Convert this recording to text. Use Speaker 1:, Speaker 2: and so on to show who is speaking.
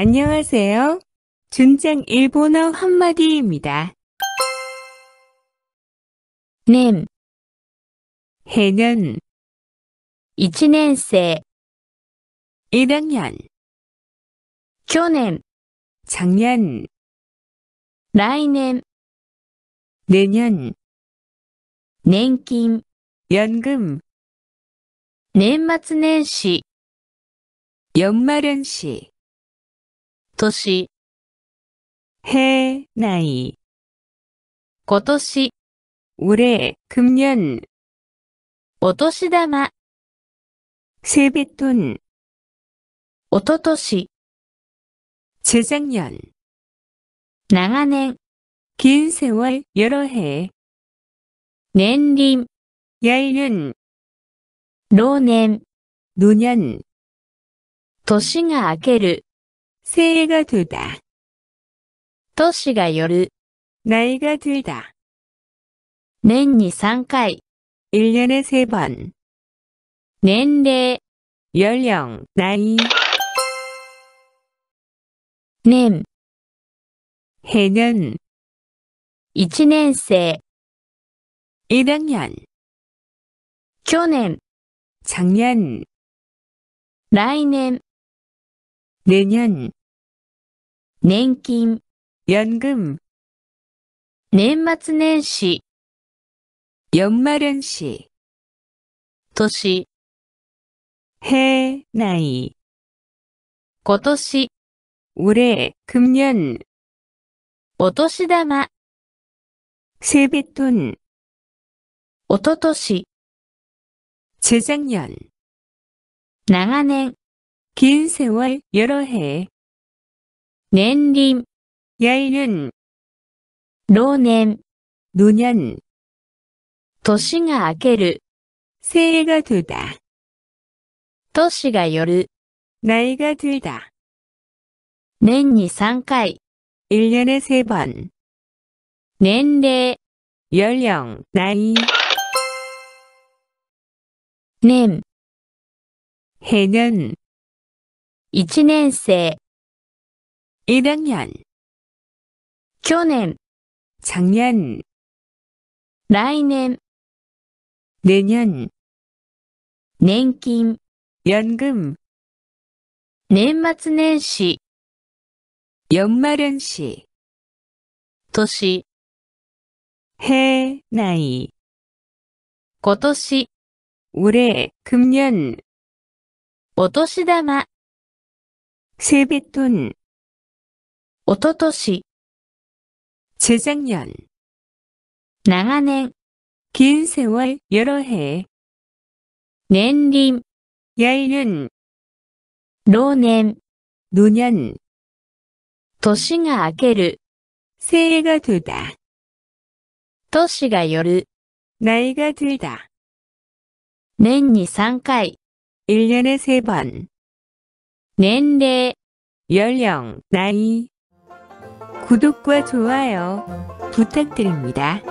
Speaker 1: 안녕하세요. 준장 일본어 한마디입니다.
Speaker 2: 님, 해는 1년생 1학년, 去年、 작년, 来年、 내년, 年金、 연금, 年末年始、 연말연시 今年해ない。今年お올해금년お年玉せべ。とん。おととし재작년長年긴세월여러해年輪やいるんろね。老年、老ん。年が明ける。 새해가 되다. 年가 열. 나이가 들다. 年に3回。 1년에 3번. 年齢。 연령, 나이. 年。 해년. 1年生。 1학년. 去年。 작년. 来年。 내년. 年金、연금年末年始、연말연시年、해나이今年、올해금년お年玉、세뱃돈おととし、재작년長年、긴세월여러해年輪、やい老年、のに年が明ける、生いがとだ。年がよる、ないがとだ。年に三回、一年へ세 번。 年齢、연 령、 な年、へ年、一年生。1학년去年、작년来年、내년年金、연금年末年始、연말연시年、해나이今年、올해금년お年玉、세뱃돈おととし。재작 년。 長年。긴세 월、 여러 해。 年輪。やいるん。老年。노 년。 年が明ける。せいが두 다。 年がよる。나이가들 다。 年に三回。1年에세 번。 年
Speaker 1: 齢。연 령、 나 이。 구독과 좋아요 부탁드립니다.